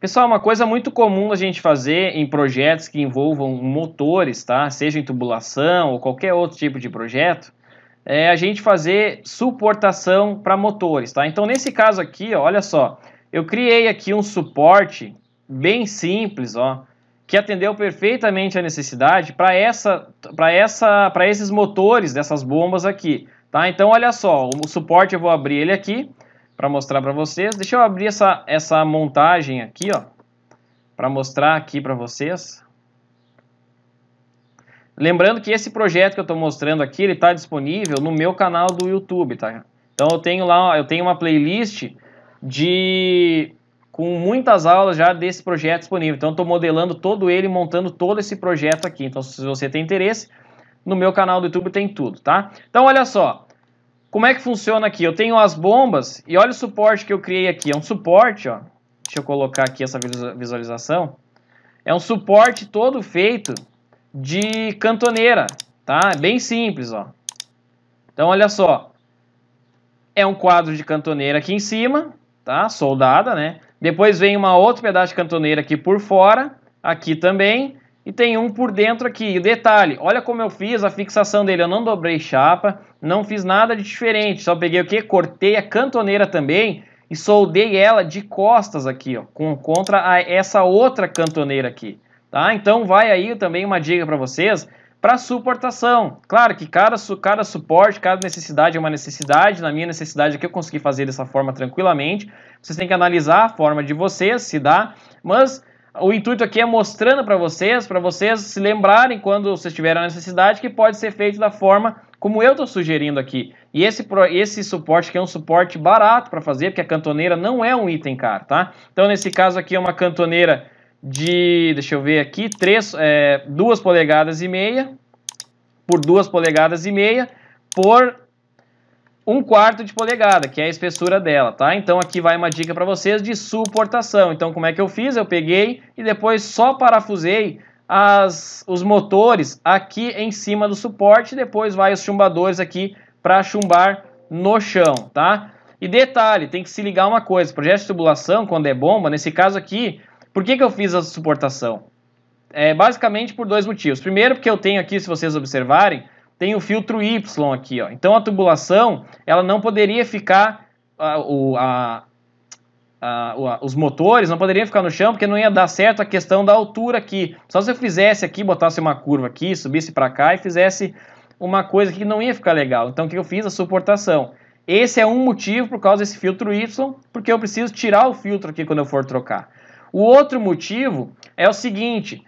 Pessoal, uma coisa muito comum a gente fazer em projetos que envolvam motores, tá? Seja em tubulação ou qualquer outro tipo de projeto, é a gente fazer suportação para motores, tá? Então, nesse caso aqui, ó, olha só, eu criei aqui um suporte bem simples, ó, que atendeu perfeitamente a necessidade para essa, para essa, para esses motores dessas bombas aqui, tá? Então, olha só, o suporte eu vou abrir ele aqui para mostrar para vocês. Deixa eu abrir essa, essa montagem aqui, ó, para mostrar aqui para vocês. Lembrando que esse projeto que eu estou mostrando aqui, ele está disponível no meu canal do YouTube, tá? Então eu tenho lá, eu tenho uma playlist de com muitas aulas já desse projeto disponível. Então estou modelando todo ele, montando todo esse projeto aqui. Então se você tem interesse, no meu canal do YouTube tem tudo, tá? Então olha só, como é que funciona aqui? Eu tenho as bombas e olha o suporte que eu criei aqui. É um suporte, ó. Deixa eu colocar aqui essa visualização. É um suporte todo feito de cantoneira, tá? É bem simples, ó. Então, olha só. É um quadro de cantoneira aqui em cima, tá? Soldada, né? Depois vem uma outra pedaço de cantoneira aqui por fora, aqui também e tem um por dentro aqui. E detalhe, olha como eu fiz a fixação dele, eu não dobrei chapa, não fiz nada de diferente, só peguei o que? Cortei a cantoneira também e soldei ela de costas aqui, ó, com, contra a, essa outra cantoneira aqui, tá? Então vai aí também uma dica para vocês para suportação. Claro que cada, cada suporte, cada necessidade é uma necessidade, na minha necessidade é que eu consegui fazer dessa forma tranquilamente, vocês têm que analisar a forma de vocês, se dá, mas o intuito aqui é mostrando para vocês, para vocês se lembrarem quando vocês tiverem a necessidade que pode ser feito da forma como eu estou sugerindo aqui. E esse, esse suporte que é um suporte barato para fazer, porque a cantoneira não é um item caro, tá? Então nesse caso aqui é uma cantoneira de, deixa eu ver aqui, 3, é, 2 polegadas e meia por 2 polegadas e meia por 1 quarto de polegada, que é a espessura dela, tá? Então aqui vai uma dica para vocês de suportação. Então como é que eu fiz? Eu peguei e depois só parafusei as, os motores aqui em cima do suporte, depois vai os chumbadores aqui para chumbar no chão, tá? E detalhe, tem que se ligar uma coisa, projeto de tubulação, quando é bomba, nesse caso aqui, por que, que eu fiz a suportação? É basicamente por dois motivos. Primeiro, porque eu tenho aqui, se vocês observarem, tem o filtro Y aqui, ó. Então a tubulação, ela não poderia ficar, os motores não poderiam ficar no chão, porque não ia dar certo a questão da altura aqui. Só se eu fizesse aqui, botasse uma curva aqui, subisse para cá e fizesse uma coisa que não ia ficar legal. Então o que eu fiz? A suportação. Esse é um motivo por causa desse filtro Y, porque eu preciso tirar o filtro aqui quando eu for trocar. O outro motivo é o seguinte,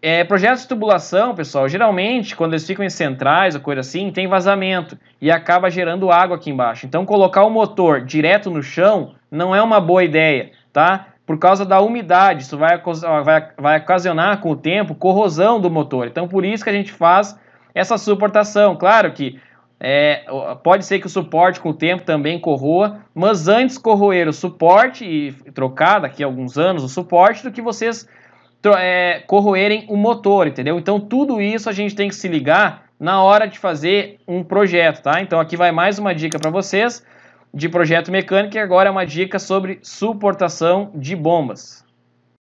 é, projetos de tubulação, pessoal, geralmente quando eles ficam em centrais ou coisa assim, tem vazamento e acaba gerando água aqui embaixo. Então colocar o motor direto no chão não é uma boa ideia, tá? Por causa da umidade, isso vai, vai, vai ocasionar com o tempo corrosão do motor. Então por isso que a gente faz essa suportação. Claro que é, pode ser que o suporte com o tempo também corroa, mas antes corroer o suporte e trocar daqui a alguns anos o suporte do que vocês é, corroerem o motor, entendeu? Então tudo isso a gente tem que se ligar na hora de fazer um projeto, tá? Então aqui vai mais uma dica para vocês de projeto mecânico e agora é uma dica sobre suportação de bombas.